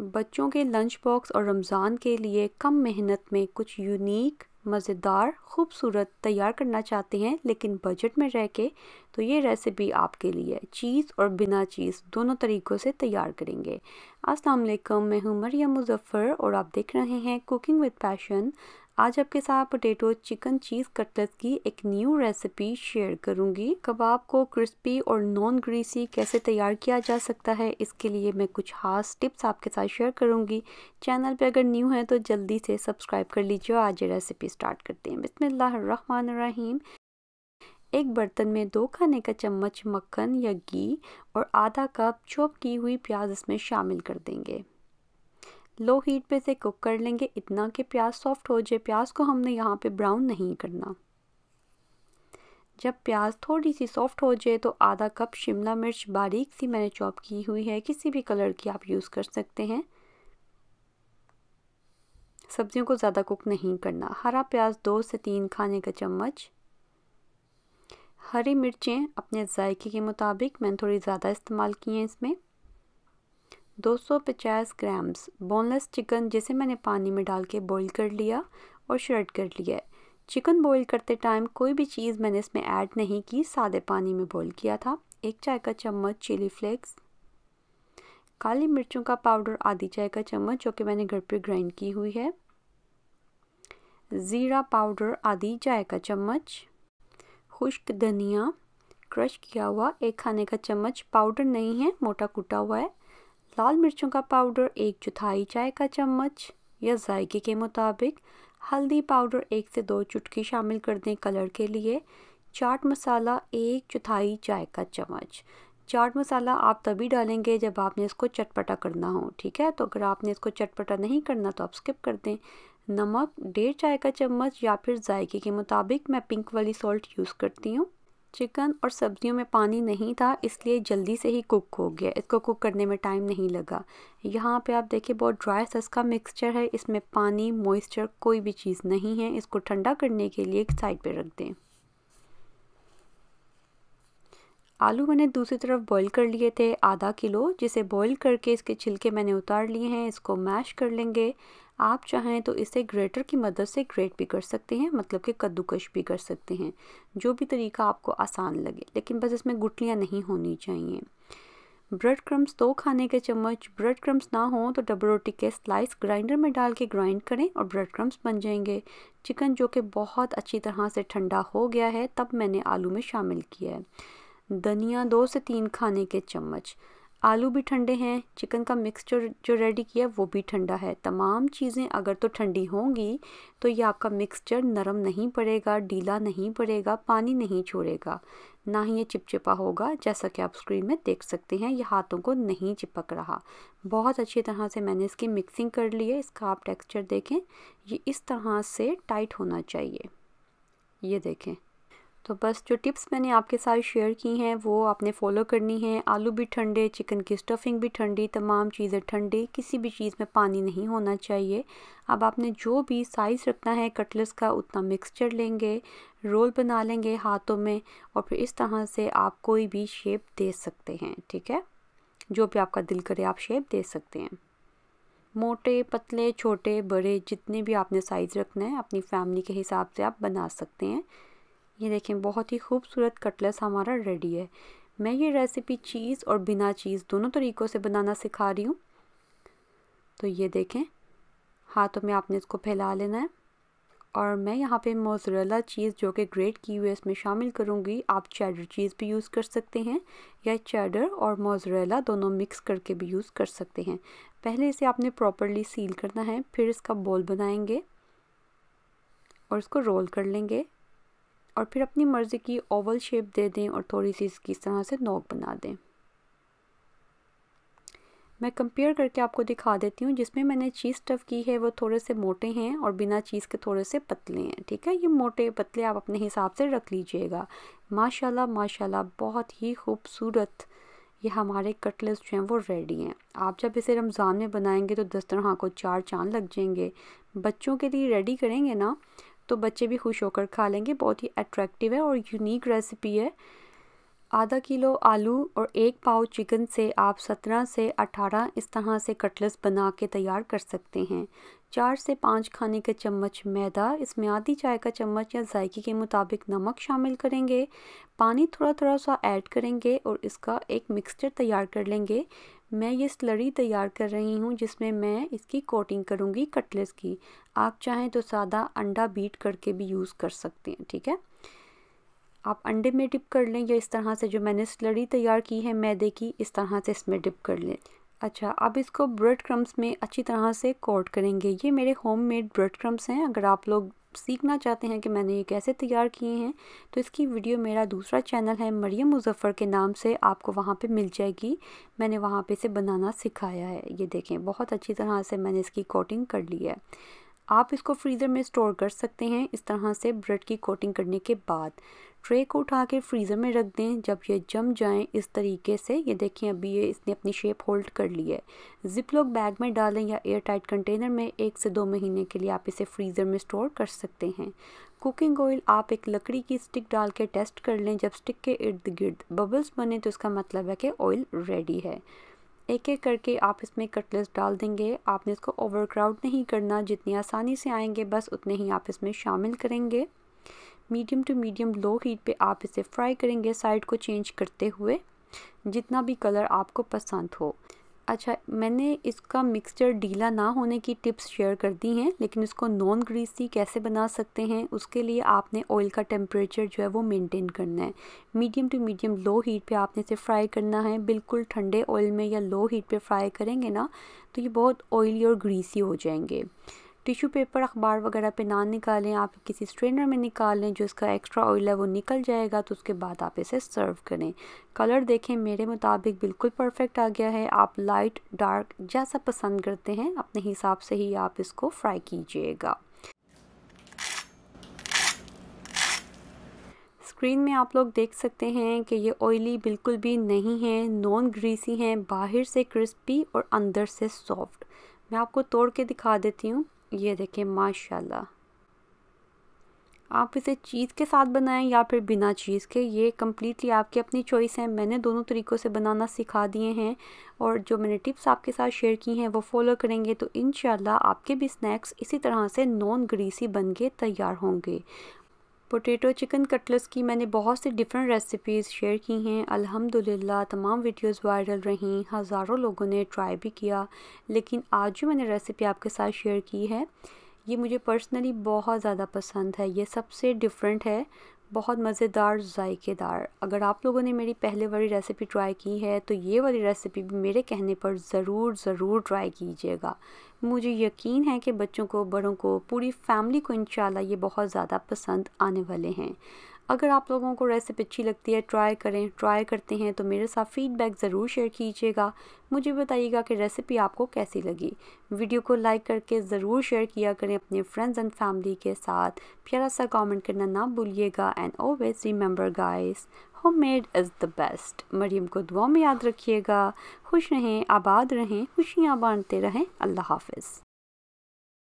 बच्चों के lunch box और रमज़ान के लिए कम मेहनत में कुछ यूनिक मज़ेदार खूबसूरत तैयार करना चाहते हैं लेकिन बजट में रह के तो ये रेसिपी आपके लिए चीज़ और बिना चीज़ दोनों तरीक़ों से तैयार करेंगे अस्सलाम वालेकुम मैं हूँ मरियम मुजफ़र और आप देख रहे हैं कुकिंग विद पैशन आज आपके साथ पोटैटो चिकन चीज़ कटलेट की एक न्यू रेसिपी शेयर करूंगी कबाब को क्रिस्पी और नॉन ग्रीसी कैसे तैयार किया जा सकता है इसके लिए मैं कुछ खास टिप्स आपके साथ शेयर करूंगी चैनल पे अगर न्यू है तो जल्दी से सब्सक्राइब कर लीजिए आज ये रेसिपी स्टार्ट करते हैं रहीम एक बर्तन में दो खाने का चम्मच मक्खन या घी और आधा कप चॉप की हुई प्याज इसमें शामिल कर देंगे लो हीट पे से कुक कर लेंगे इतना कि प्याज सॉफ्ट हो जाए प्याज को हमने यहाँ पे ब्राउन नहीं करना जब प्याज थोड़ी सी सॉफ्ट हो जाए तो आधा कप शिमला मिर्च बारीक सी मैंने चॉप की हुई है किसी भी कलर की आप यूज़ कर सकते हैं सब्जियों को ज़्यादा कुक नहीं करना हरा प्याज दो से तीन खाने का चम्मच हरी मिर्चें अपने जायके के मुताबिक मैंने थोड़ी ज़्यादा इस्तेमाल की हैं इसमें 250 ग्राम्स बोनलेस चिकन जिसे मैंने पानी में डाल के बॉईल कर लिया और श्रेड कर लिया चिकन बॉईल करते टाइम कोई भी चीज़ मैंने इसमें ऐड नहीं की सादे पानी में बॉईल किया था एक चाय का चम्मच चिली फ्लेक्स काली मिर्चों का पाउडर आधी चाय का चम्मच जो कि मैंने घर पर ग्राइंड की हुई है ज़ीरा पाउडर आधी चाय का चम्मच खुश्क धनिया क्रश किया हुआ एक खाने का चम्मच पाउडर नहीं है मोटा कूटा हुआ है लाल मिर्चों का पाउडर एक चौथाई चाय का चम्मच या जायके के मुताबिक हल्दी पाउडर एक से दो चुटकी शामिल कर दें कलर के लिए चाट मसाला एक चौथाई चाय का चम्मच चाट मसाला आप तभी डालेंगे जब आपने इसको चटपटा करना हो ठीक है तो अगर आपने इसको चटपटा नहीं करना तो आप स्किप कर दें नमक डेढ़ चाय का चम्मच या फिर जायके के मुताबिक मैं पिंक वाली सॉल्ट यूज़ करती हूँ चिकन और सब्जियों में पानी नहीं था इसलिए जल्दी से ही कुक हो गया इसको कुक करने में टाइम नहीं लगा यहाँ पे आप देखिए बहुत ड्राई सस का मिक्सचर है इसमें पानी मॉइस्चर कोई भी चीज़ नहीं है इसको ठंडा करने के लिए एक साइड पे रख दें आलू मैंने दूसरी तरफ बॉईल कर लिए थे आधा किलो जिसे बॉईल करके इसके छिलके मैंने उतार लिए हैं इसको मैश कर लेंगे आप चाहें तो इसे ग्रेटर की मदद से ग्रेट भी कर सकते हैं मतलब कि कद्दूकश भी कर सकते हैं जो भी तरीका आपको आसान लगे लेकिन बस इसमें गुटलियाँ नहीं होनी चाहिए ब्रेड क्रम्स दो खाने के चम्मच ब्रेड क्रम्स ना हो तो डबल रोटी के स्लाइस ग्राइंडर में डाल के ग्राइंड करें और ब्रेड क्रम्स बन जाएंगे चिकन जो कि बहुत अच्छी तरह से ठंडा हो गया है तब मैंने आलू में शामिल किया है धनिया दो से तीन खाने के चम्मच आलू भी ठंडे हैं चिकन का मिक्सचर जो रेडी किया वो भी ठंडा है तमाम चीज़ें अगर तो ठंडी होंगी तो ये आपका मिक्सचर नरम नहीं पड़ेगा ढीला नहीं पड़ेगा पानी नहीं छोड़ेगा ना ही ये चिपचिपा होगा जैसा कि आप स्क्रीन में देख सकते हैं ये हाथों को नहीं चिपक रहा बहुत अच्छी तरह से मैंने इसकी मिक्सिंग कर ली है इसका आप टेक्स्चर देखें ये इस तरह से टाइट होना चाहिए ये देखें तो बस जो टिप्स मैंने आपके साथ शेयर की हैं वो आपने फॉलो करनी है आलू भी ठंडे चिकन की स्टफिंग भी ठंडी तमाम चीज़ें ठंडी किसी भी चीज़ में पानी नहीं होना चाहिए अब आपने जो भी साइज़ रखना है कटलेस का उतना मिक्सचर लेंगे रोल बना लेंगे हाथों में और फिर इस तरह से आप कोई भी शेप दे सकते हैं ठीक है जो भी आपका दिल करे आप शेप दे सकते हैं मोटे पतले छोटे बड़े जितने भी आपने साइज़ रखना है अपनी फैमिली के हिसाब से आप बना सकते हैं ये देखें बहुत ही खूबसूरत कटलेस हमारा रेडी है मैं ये रेसिपी चीज़ और बिना चीज़ दोनों तरीक़ों से बनाना सिखा रही हूँ तो ये देखें हाथों में आपने इसको फैला लेना है और मैं यहाँ पे मोजरेला चीज़ जो कि ग्रेट की हुई है इसमें शामिल करूँगी आप चैडर चीज़ भी यूज़ कर सकते हैं या चैडर और मोजरेला दोनों मिक्स करके भी यूज़ कर सकते हैं पहले इसे आपने प्रॉपरली सील करना है फिर इसका बॉल बनाएंगे और इसको रोल कर लेंगे और फिर अपनी मर्ज़ी की ओवल शेप दे दें और थोड़ी सी इसकी इस तरह से नोक बना दें मैं कंपेयर करके आपको दिखा देती हूँ जिसमें मैंने चीज़ स्टफ़ की है वो थोड़े से मोटे हैं और बिना चीज़ के थोड़े से पतले हैं ठीक है ये मोटे पतले आप अपने हिसाब से रख लीजिएगा माशाल्लाह माशाल्लाह बहुत ही खूबसूरत ये हमारे कटलेस जो हैं वो रेडी हैं आप जब इसे रमज़ान में बनाएंगे तो दस्तरखा को चार चाँद लग जाएंगे बच्चों के लिए रेडी करेंगे ना तो बच्चे भी खुश होकर खा लेंगे बहुत ही अट्रैक्टिव है और यूनिक रेसिपी है आधा किलो आलू और एक पाव चिकन से आप सत्रह से अठारह इस तरह से कटलेट्स बना के तैयार कर सकते हैं चार से पाँच खाने का चम्मच मैदा इसमें आधी चाय का चम्मच या जायके के मुताबिक नमक शामिल करेंगे पानी थोड़ा थोड़ा सा ऐड करेंगे और इसका एक मिक्सचर तैयार कर लेंगे मैं ये स्लरी तैयार कर रही हूँ जिसमें मैं इसकी कोटिंग करूँगी कटलेस की आप चाहें तो सादा अंडा बीट करके भी यूज़ कर सकते हैं ठीक है आप अंडे में डिप कर लें या इस तरह से जो मैंने स्लरी तैयार की है मैदे की इस तरह से इसमें डिप कर लें अच्छा अब इसको ब्रेड क्रम्स में अच्छी तरह से कोट करेंगे ये मेरे होम मेड ब्रेड क्रम्स हैं अगर आप लोग सीखना चाहते हैं कि मैंने ये कैसे तैयार किए हैं तो इसकी वीडियो मेरा दूसरा चैनल है मरियम मुजफ़र के नाम से आपको वहाँ पे मिल जाएगी मैंने वहाँ पे इसे बनाना सिखाया है ये देखें बहुत अच्छी तरह से मैंने इसकी कोटिंग कर ली है आप इसको फ्रीज़र में स्टोर कर सकते हैं इस तरह से ब्रेड की कोटिंग करने के बाद ट्रे को उठा के फ्रीज़र में रख दें जब ये जम जाएं इस तरीके से ये देखें अभी ये इसने अपनी शेप होल्ड कर ली है जिप लॉक बैग में डालें या एयर टाइट कंटेनर में एक से दो महीने के लिए आप इसे फ्रीज़र में स्टोर कर सकते हैं कुकिंग ऑयल आप एक लकड़ी की स्टिक डाल के टेस्ट कर लें जब स्टिक के इर्द गिर्द बबल्स बने तो इसका मतलब है कि ऑयल रेडी है एक एक करके आप इसमें कटलेट्स डाल देंगे आपने इसको ओवरक्राउड नहीं करना जितनी आसानी से आएंगे बस उतने ही आप इसमें शामिल करेंगे medium to medium low heat पे आप इसे फ्राई करेंगे साइड को चेंज करते हुए जितना भी कलर आपको पसंद हो अच्छा मैंने इसका मिक्सचर ढीला ना होने की टिप्स शेयर कर दी हैं लेकिन इसको नॉन ग्रीसी कैसे बना सकते हैं उसके लिए आपने ऑयल का टेम्परेचर जो है वो मेंटेन करना है medium to medium low heat पे आपने इसे फ्राई करना है बिल्कुल ठंडे ऑयल में या लो हीट पे फ्राई करेंगे ना तो ये बहुत ऑयली और ग्रीसी हो जाएंगे टिशू पेपर अखबार वगैरह पे ना निकालें आप किसी स्ट्रेनर में निकालें जो इसका एक्स्ट्रा ऑयल है वो निकल जाएगा तो उसके बाद आप इसे सर्व करें कलर देखें मेरे मुताबिक बिल्कुल परफेक्ट आ गया है आप लाइट डार्क जैसा पसंद करते हैं अपने हिसाब से ही आप इसको फ्राई कीजिएगा स्क्रीन में आप लोग देख सकते हैं कि ये ऑयली बिल्कुल भी नहीं है नॉन ग्रीसी हैं बाहर से क्रिस्पी और अंदर से सॉफ्ट मैं आपको तोड़ के दिखा देती हूँ ये देखें माशाल्लाह आप इसे चीज़ के साथ बनाएं या फिर बिना चीज़ के ये कम्प्लीटली आपकी अपनी चॉइस है मैंने दोनों तरीक़ों से बनाना सिखा दिए हैं और जो मैंने टिप्स आपके साथ शेयर की हैं वो फॉलो करेंगे तो इन आपके भी स्नैक्स इसी तरह से नॉन ग्रीसी बन के तैयार होंगे पोटैटो चिकन कटलेट्स की मैंने बहुत सी डिफरेंट रेसिपीज़ शेयर की हैं अल्हम्दुलिल्लाह तमाम वीडियोस वायरल रहीं हज़ारों लोगों ने ट्राई भी किया लेकिन आज जो मैंने रेसिपी आपके साथ शेयर की है ये मुझे पर्सनली बहुत ज़्यादा पसंद है ये सबसे डिफरेंट है बहुत मज़ेदार जायकेदार अगर आप लोगों ने मेरी पहले वाली रेसिपी ट्राई की है तो ये वाली रेसिपी भी मेरे कहने पर ज़रूर ज़रूर ट्राई कीजिएगा मुझे यकीन है कि बच्चों को बड़ों को पूरी फैमिली को इन ये बहुत ज़्यादा पसंद आने वाले हैं अगर आप लोगों को रेसिपी अच्छी लगती है ट्राई करें ट्राई करते हैं तो मेरे साथ फ़ीडबैक ज़रूर शेयर कीजिएगा मुझे बताइएगा कि रेसिपी आपको कैसी लगी वीडियो को लाइक करके ज़रूर शेयर किया करें अपने फ्रेंड्स एंड फैमिली के साथ प्यारा सा कमेंट करना ना भूलिएगा and always remember guys home made is the best Mariam को दुआ में याद रखिएगा खुश रहें आबाद रहें खुशियाँ बांटते रहें अल्लाह हाफिज़